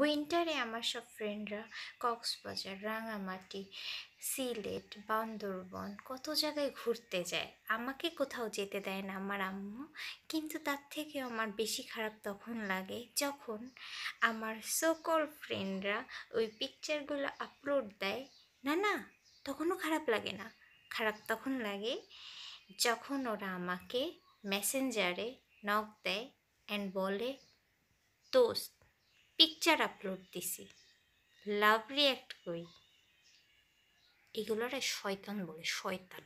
উইন্টারে আমার সব ফ্রেন্ডরা কক্সবাজার রাঙামাটি সিলেট বান্দরবন কত জায়গায় ঘুরতে যায় আমাকে কোথাও যেতে দেয় না আমার আম্মু কিন্তু তার থেকে আমার বেশি খারাপ তখন লাগে যখন আমার সকল ফ্রেন্ডরা ওই পিকচারগুলো আপলোড দেয় না না তখনও খারাপ লাগে না খারাপ তখন লাগে যখন ওরা আমাকে মেসেঞ্জারে নক দেয় অ্যান্ড বলে দোস্ত পিকচার আপলোড দিছি লাভ রিয়্যাক্ট করি এগুলোরে শয়তান বলে শয়তান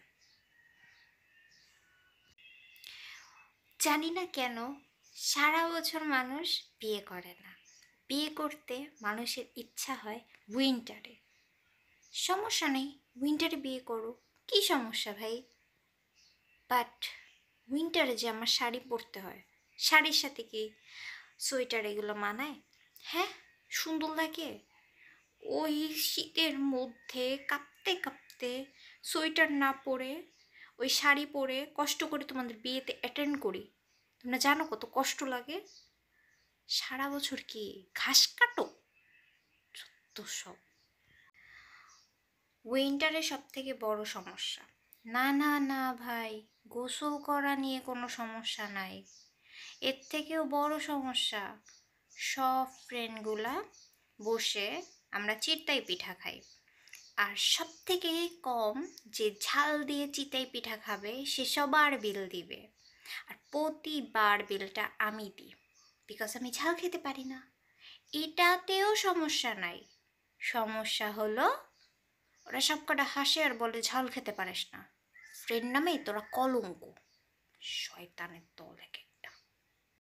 জানি না কেন সারা বছর মানুষ বিয়ে করে না বিয়ে করতে মানুষের ইচ্ছা হয় উইন্টারে সমস্যা নেই উইন্টারে বিয়ে করো কি সমস্যা ভাই বাট উইন্টারে যে আমার শাড়ি পরতে হয় শাড়ির সাথে কি সোয়েটার এগুলো মানায় হ্যাঁ সুন্দর লাগে ওই শীতের মধ্যে কাঁপতে কাঁপতে সোয়েটার না পরে ওই শাড়ি পরে কষ্ট করে তোমাদের বিয়েতে অ্যাটেন্ড করি তোমরা জানো কত কষ্ট লাগে সারা বছর কি ঘাস কাটো সত্য সব উইন্টারে সব থেকে বড় সমস্যা না না না ভাই গোসল করা নিয়ে কোনো সমস্যা নাই এর থেকেও বড় সমস্যা সব ফ্রেন্ডগুলা বসে আমরা চিরটাই পিঠা খাই আর সব থেকে কম যে ঝাল দিয়ে চিতাই পিঠা খাবে সে সবার বিল দিবে আর প্রতিবার বিলটা আমি দিই বিকজ আমি ঝাল খেতে পারি না এটাতেও সমস্যা নাই সমস্যা হলো ওরা সবকটা হাসে আর বলে ঝাল খেতে পারিস না ফ্রেন্ড নামেই তোরা কলঙ্ক শয়তানের দল একে